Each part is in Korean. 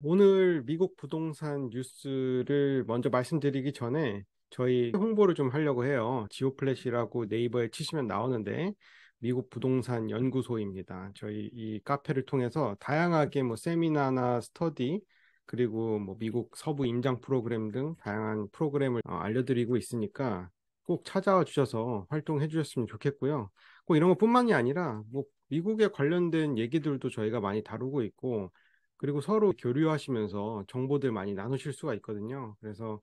오늘 미국 부동산 뉴스를 먼저 말씀드리기 전에 저희 홍보를 좀 하려고 해요. 지오플래시라고 네이버에 치시면 나오는데 미국 부동산 연구소입니다. 저희 이 카페를 통해서 다양하게 뭐 세미나나 스터디 그리고 뭐 미국 서부 임장 프로그램 등 다양한 프로그램을 어, 알려드리고 있으니까 꼭 찾아와 주셔서 활동해 주셨으면 좋겠고요. 꼭 이런 것뿐만이 아니라 뭐 미국에 관련된 얘기들도 저희가 많이 다루고 있고 그리고 서로 교류하시면서 정보들 많이 나누실 수가 있거든요. 그래서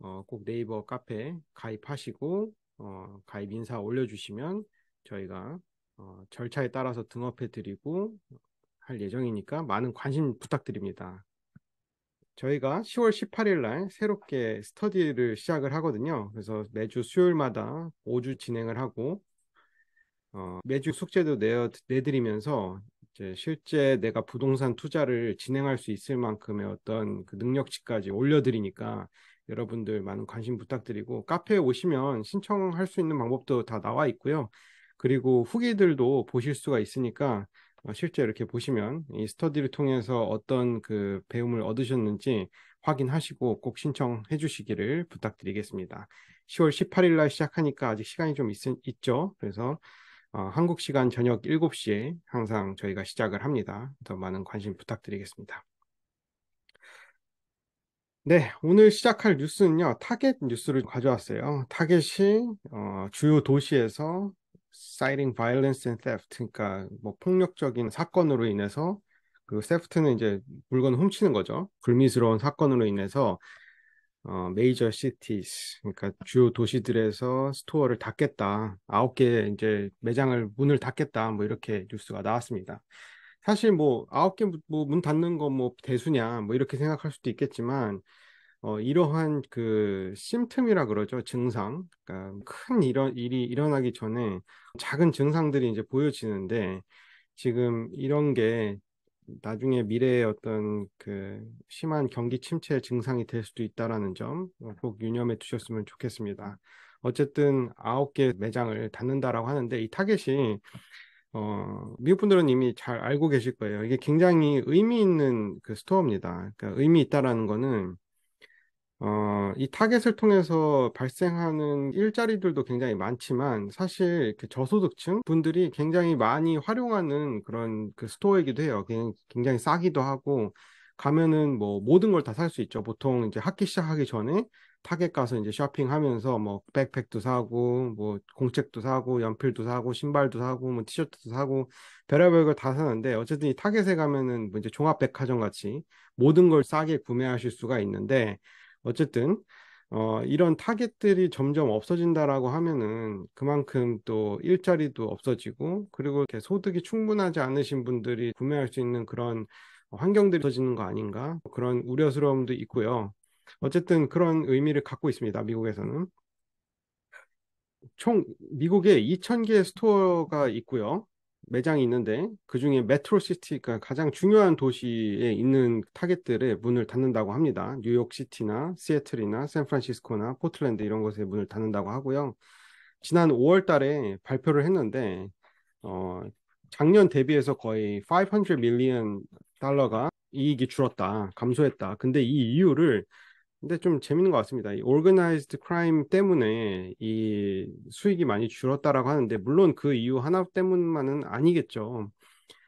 어, 꼭 네이버 카페 가입하시고 어, 가입 인사 올려주시면 저희가 어, 절차에 따라서 등업해드리고 할 예정이니까 많은 관심 부탁드립니다. 저희가 10월 18일 날 새롭게 스터디를 시작을 하거든요. 그래서 매주 수요일마다 5주 진행을 하고 어, 매주 숙제도 내, 내드리면서 실제 내가 부동산 투자를 진행할 수 있을 만큼의 어떤 그 능력치까지 올려드리니까 여러분들 많은 관심 부탁드리고 카페에 오시면 신청할 수 있는 방법도 다 나와 있고요. 그리고 후기들도 보실 수가 있으니까 어, 실제 이렇게 보시면 이 스터디를 통해서 어떤 그 배움을 얻으셨는지 확인하시고 꼭 신청해 주시기를 부탁드리겠습니다. 10월 18일 날 시작하니까 아직 시간이 좀 있, 있죠. 그래서 어, 한국 시간 저녁 7시에 항상 저희가 시작을 합니다. 더 많은 관심 부탁드리겠습니다. 네, 오늘 시작할 뉴스는요. 타겟 뉴스를 가져왔어요. 타겟이 어, 주요 도시에서 사이링 바이올런스 앤세프트 그러니까 뭐 폭력적인 사건으로 인해서 그 세프트는 이제 물건을 훔치는 거죠. 불미스러운 사건으로 인해서 어, 메이저 시티스 그러니까 주요 도시들에서 스토어를 닫겠다. 아홉 개 이제 매장을 문을 닫겠다. 뭐 이렇게 뉴스가 나왔습니다. 사실 뭐 아홉 개뭐문 뭐 닫는 거 뭐 대수냐 뭐 이렇게 생각할 수도 있겠지만 어, 이러한 그 심틈이라 그러죠 증상 그러니까 큰 이런 일이 일어나기 전에 작은 증상들이 이제 보여지는데 지금 이런 게 나중에 미래의 어떤 그 심한 경기 침체 증상이 될 수도 있다라는 점꼭 어, 유념해 두셨으면 좋겠습니다. 어쨌든 아홉 개 매장을 닫는다라고 하는데 이 타겟이 어, 미국 분들은 이미 잘 알고 계실 거예요. 이게 굉장히 의미 있는 그 스토어입니다. 그러니까 의미 있다라는 거는 어, 이 타겟을 통해서 발생하는 일자리들도 굉장히 많지만 사실 그 저소득층 분들이 굉장히 많이 활용하는 그런 그 스토어이기도 해요. 굉장히 싸기도 하고 가면은 뭐 모든 걸 다 살 수 있죠. 보통 이제 학기 시작하기 전에 타겟 가서 이제 쇼핑하면서 뭐 백팩도 사고 뭐 공책도 사고 연필도 사고 신발도 사고 뭐 티셔츠도 사고 별의별 걸 다 사는데 어쨌든 이 타겟에 가면은 뭐 이제 종합백화점 같이 모든 걸 싸게 구매하실 수가 있는데 어쨌든 어, 이런 타겟들이 점점 없어진다라고 하면은 그만큼 또 일자리도 없어지고 그리고 이렇게 소득이 충분하지 않으신 분들이 구매할 수 있는 그런 환경들이 없어지는 거 아닌가 그런 우려스러움도 있고요. 어쨌든 그런 의미를 갖고 있습니다. 미국에서는 총 미국에 2 0 0 0개 스토어가 있고요. 매장이 있는데 그중에 메트로시티가 가장 중요한 도시에 있는 타겟들의 문을 닫는다고 합니다. 뉴욕시티나 시애틀이나 샌프란시스코나 포틀랜드 이런 곳에 문을 닫는다고 하고요. 지난 5월 달에 발표를 했는데 어, 작년 대비해서 거의 500 밀리언 달러가 이익이 줄었다, 감소했다. 근데 이 이유를 근데 좀 재밌는 것 같습니다. 이 organized c 때문에 이 수익이 많이 줄었다라고 하는데 물론 그 이유 하나 때문만은 아니겠죠.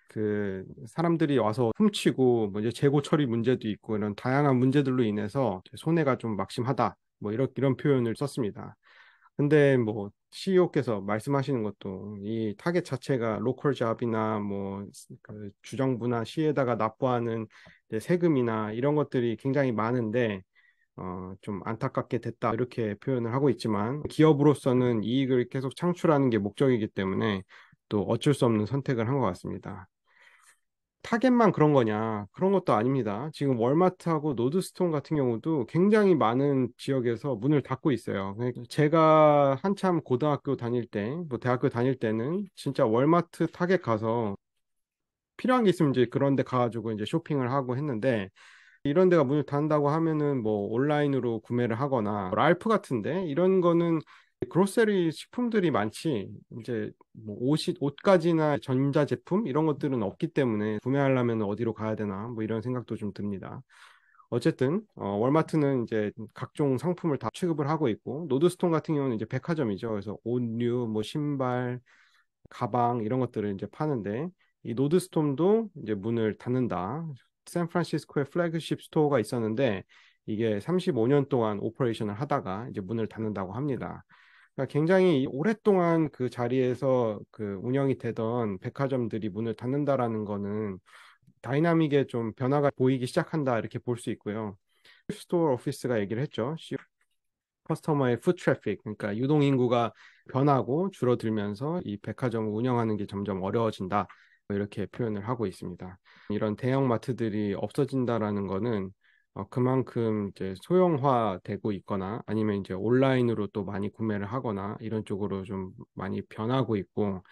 그 사람들이 와서 훔치고 뭐 이제 재고 처리 문제도 있고 이런 다양한 문제들로 인해서 손해가 좀 막심하다. 뭐 이런 이런 표현을 썼습니다. 근데 뭐 CEO께서 말씀하시는 것도 이 타겟 자체가 로컬 잡이나 뭐그 주정부나 시에다가 납부하는 세금이나 이런 것들이 굉장히 많은데 어, 좀 안타깝게 됐다 이렇게 표현을 하고 있지만 기업으로서는 이익을 계속 창출하는 게 목적이기 때문에 또 어쩔 수 없는 선택을 한 것 같습니다. 타겟만 그런 거냐 그런 것도 아닙니다. 지금 월마트하고 노드스톤 같은 경우도 굉장히 많은 지역에서 문을 닫고 있어요. 그러니까 제가 한참 고등학교 다닐 때, 뭐 대학교 다닐 때는 진짜 월마트 타겟 가서 필요한 게 있으면 이제 그런 데 가가지고 이제 쇼핑을 하고 했는데 이런 데가 문을 닫는다고 하면은 뭐 온라인으로 구매를 하거나 뭐 랄프 같은데 이런 거는 그로세리 식품들이 많지 이제 뭐 옷이 옷까지나 전자 제품 이런 것들은 없기 때문에 구매하려면 어디로 가야 되나 뭐 이런 생각도 좀 듭니다. 어쨌든 어, 월마트는 이제 각종 상품을 다 취급을 하고 있고 노드스톤 같은 경우는 이제 백화점이죠. 그래서 옷류, 뭐 신발, 가방 이런 것들을 이제 파는데 이 노드스톰도 이제 문을 닫는다. 샌프란시스코에 플래그십 스토어가 있었는데 이게 35년 동안 오퍼레이션을 하다가 이제 문을 닫는다고 합니다. 그러니까 굉장히 오랫동안 그 자리에서 그 운영이 되던 백화점들이 문을 닫는다라는 거는 다이나믹에 좀 변화가 보이기 시작한다 이렇게 볼 수 있고요. 스토어 오피스가 얘기를 했죠. 커스터머의 푸 트래픽 그러니까 유동 인구가 변하고 줄어들면서 이 백화점을 운영하는 게 점점 어려워진다. 뭐 이렇게 표현을 하고 있습니다. 이런 대형 마트들이 없어진다라는 거는 어, 그만큼 이제 소형화되고 있거나 아니면 이제 온라인으로 또 많이 구매를 하거나 이런 쪽으로 좀 많이 변하고 있고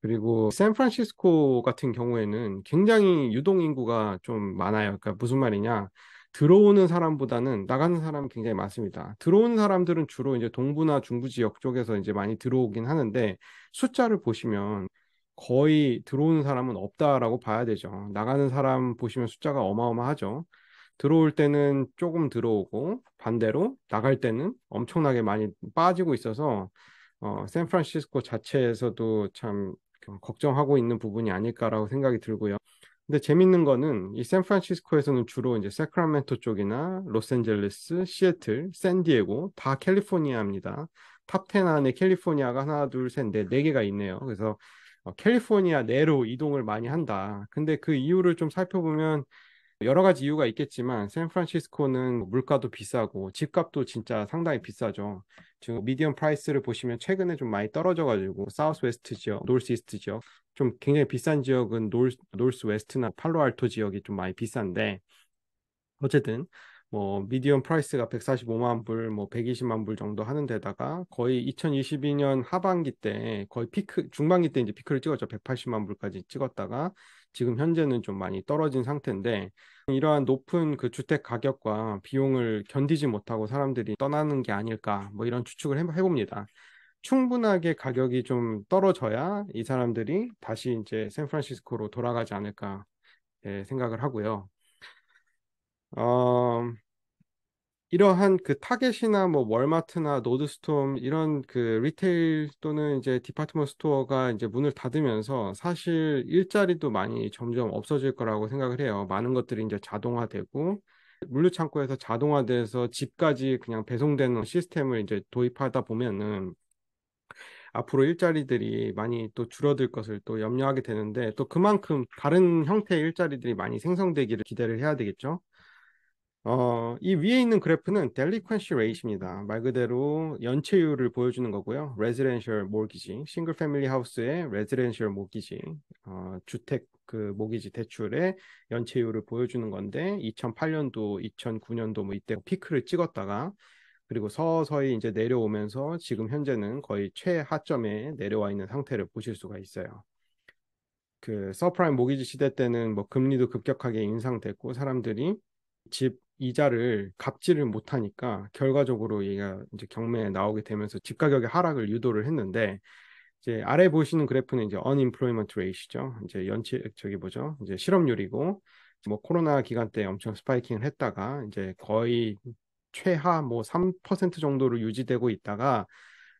그리고 샌프란시스코 같은 경우에는 굉장히 유동 인구가 좀 많아요. 그러니까 무슨 말이냐? 들어오는 사람보다는 나가는 사람 굉장히 많습니다. 들어오는 사람들은 주로 이제 동부나 중부 지역 쪽에서 이제 많이 들어오긴 하는데 숫자를 보시면 거의 들어오는 사람은 없다라고 봐야 되죠. 나가는 사람 보시면 숫자가 어마어마하죠. 들어올 때는 조금 들어오고 반대로 나갈 때는 엄청나게 많이 빠지고 있어서 어, 샌프란시스코 자체에서도 참 걱정하고 있는 부분이 아닐까라고 생각이 들고요. 근데 재밌는 거는 이 샌프란시스코에서는 주로 이제 세크라멘토 쪽이나 로스앤젤레스, 시애틀, 샌디에고 다 캘리포니아입니다. 탑10 안에 캘리포니아가 하나, 둘, 셋, 넷, 네 개가 있네요. 그래서 어, 캘리포니아 내로 이동을 많이 한다. 근데 그 이유를 좀 살펴보면 여러 가지 이유가 있겠지만 샌프란시스코는 물가도 비싸고 집값도 진짜 상당히 비싸죠. 지금 미디엄 프라이스를 보시면 최근에 좀 많이 떨어져가지고 사우스웨스트 지역, 노스이스트 지역 좀 굉장히 비싼 지역은 노스, 스웨스트나 팔로알토 지역이 좀 많이 비싼데 어쨌든 뭐 미디엄 프라이스가 145만 불, 뭐 120만 불 정도 하는 데다가 거의 2022년 하반기 때 거의 피크 중반기 때 이제 피크를 찍었죠. 180만 불까지 찍었다가 지금 현재는 좀 많이 떨어진 상태인데 이러한 높은 그 주택 가격과 비용을 견디지 못하고 사람들이 떠나는 게 아닐까 뭐 이런 추측을 해, 봅니다 충분하게 가격이 좀 떨어져야 이 사람들이 다시 이제 샌프란시스코로 돌아가지 않을까 예, 생각을 하고요. 어, 이러한 그 타겟이나 뭐 월마트나 노드스톰 이런 그 리테일 또는 이제 디파트먼트 스토어가 이제 문을 닫으면서 사실 일자리도 많이 점점 없어질 거라고 생각을 해요. 많은 것들이 이제 자동화되고 물류창고에서 자동화돼서 집까지 그냥 배송되는 시스템을 이제 도입하다 보면은 앞으로 일자리들이 많이 또 줄어들 것을 또 염려하게 되는데 또 그만큼 다른 형태의 일자리들이 많이 생성되기를 기대를 해야 되겠죠. 어, 이 위에 있는 그래프는 델리퀀시 레이시입니다. 음. 말 그대로 연체율을 보여주는 거고요. 레지덴셜 모기지, 싱글 패밀리 하우스의 레지덴셜 모기지, 어, 주택 그 모기지 대출의 연체율을 보여주는 건데 2008년도, 2009년도 뭐 이때 피크를 찍었다가 그리고 서서히 이제 내려오면서 지금 현재는 거의 최하점에 내려와 있는 상태를 보실 수가 있어요. 그 서프라임 모기지 시대 때는 뭐 금리도 급격하게 인상됐고 사람들이 집 이자를 갚지를 못하니까 결과적으로 얘가 이제 경매에 나오게 되면서 집 가격의 하락을 유도를 했는데 이제 아래 보시는 그래프는 이제 unemployment rate죠. 이제 연체 저기 뭐죠? 이제 실업률이고 뭐 코로나 기간 때 엄청 스파이킹을 했다가 이제 거의 최하 뭐 3% 정도로 유지되고 있다가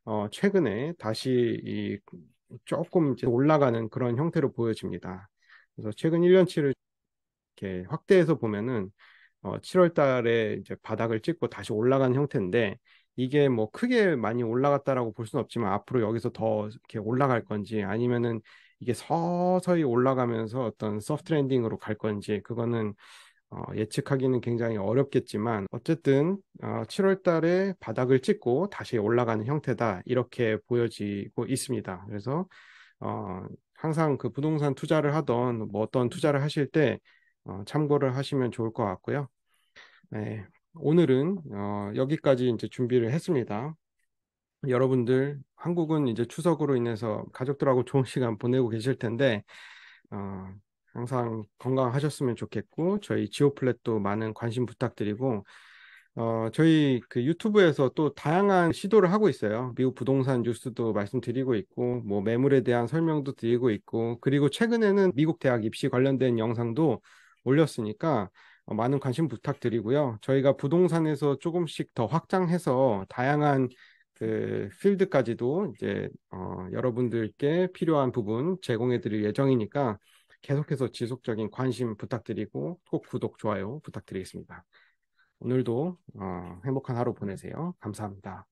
어 최근에 다시 이 조금 이제 올라가는 그런 형태로 보여집니다. 그래서 최근 1년치를 이렇게 확대해서 보면은 어, 7월 달에 이제 바닥을 찍고 다시 올라간 형태인데 이게 뭐 크게 많이 올라갔다라고 볼 수는 없지만 앞으로 여기서 더 이렇게 올라갈 건지 아니면은 이게 서서히 올라가면서 어떤 소프트 랜딩으로 갈 건지 그거는 어, 예측하기는 굉장히 어렵겠지만 어쨌든 어, 7월 달에 바닥을 찍고 다시 올라가는 형태다 이렇게 보여지고 있습니다. 그래서 어, 항상 그 부동산 투자를 하던 뭐 어떤 투자를 하실 때 어, 참고를 하시면 좋을 것 같고요. 네, 오늘은 어, 여기까지 이제 준비를 했습니다. 여러분들 한국은 이제 추석으로 인해서 가족들하고 좋은 시간 보내고 계실 텐데 어, 항상 건강하셨으면 좋겠고 저희 지오플랫도 많은 관심 부탁드리고 어, 저희 그 유튜브에서 또 다양한 시도를 하고 있어요. 미국 부동산 뉴스도 말씀드리고 있고, 뭐 매물에 대한 설명도 드리고 있고, 그리고 최근에는 미국 대학 입시 관련된 영상도 올렸으니까 어, 많은 관심 부탁드리고요. 저희가 부동산에서 조금씩 더 확장해서 다양한 그 필드까지도 이제 어, 여러분들께 필요한 부분 제공해드릴 예정이니까 계속해서 지속적인 관심 부탁드리고 꼭 구독 좋아요 부탁드리겠습니다. 오늘도 어, 행복한 하루 보내세요. 감사합니다.